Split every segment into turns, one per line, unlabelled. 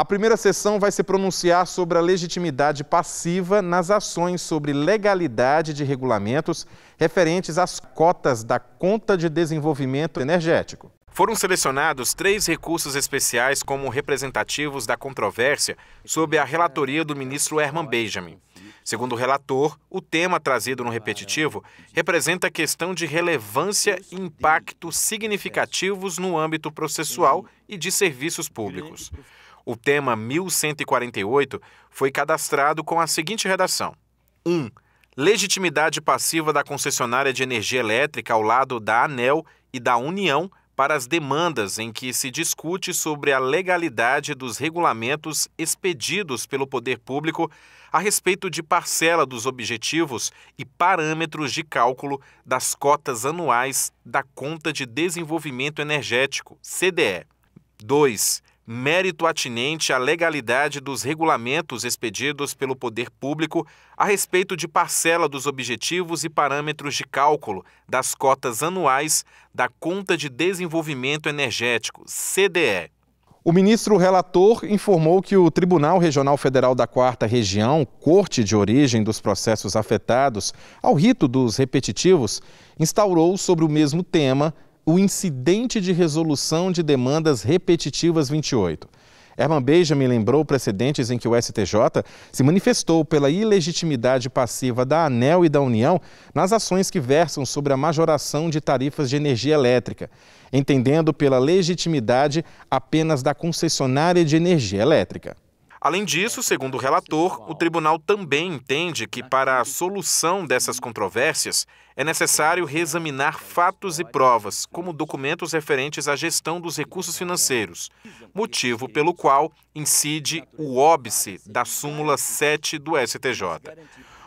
A primeira sessão vai se pronunciar sobre a legitimidade passiva nas ações sobre legalidade de regulamentos referentes às cotas da Conta de Desenvolvimento Energético. Foram selecionados três recursos especiais como representativos da controvérsia sob a relatoria do ministro Herman Benjamin. Segundo o relator, o tema trazido no repetitivo representa questão de relevância e impacto significativos no âmbito processual e de serviços públicos o tema 1148 foi cadastrado com a seguinte redação: 1. Legitimidade passiva da concessionária de energia elétrica ao lado da ANEL e da União para as demandas em que se discute sobre a legalidade dos regulamentos expedidos pelo poder público a respeito de parcela dos objetivos e parâmetros de cálculo das cotas anuais da Conta de Desenvolvimento Energético, CDE. 2 mérito atinente à legalidade dos regulamentos expedidos pelo poder público a respeito de parcela dos objetivos e parâmetros de cálculo das cotas anuais da Conta de Desenvolvimento Energético, CDE. O ministro relator informou que o Tribunal Regional Federal da Quarta Região, corte de origem dos processos afetados ao rito dos repetitivos, instaurou sobre o mesmo tema o incidente de resolução de demandas repetitivas 28. Herman Benjamin lembrou precedentes em que o STJ se manifestou pela ilegitimidade passiva da ANEL e da União nas ações que versam sobre a majoração de tarifas de energia elétrica, entendendo pela legitimidade apenas da concessionária de energia elétrica. Além disso, segundo o relator, o tribunal também entende que, para a solução dessas controvérsias, é necessário reexaminar fatos e provas, como documentos referentes à gestão dos recursos financeiros, motivo pelo qual incide o óbice da súmula 7 do STJ.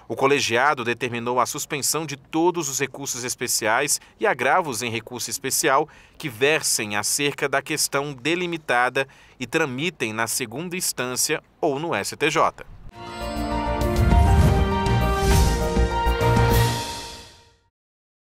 O colegiado determinou a suspensão de todos os recursos especiais e agravos em recurso especial que versem acerca da questão delimitada e tramitem na segunda instância ou no STJ.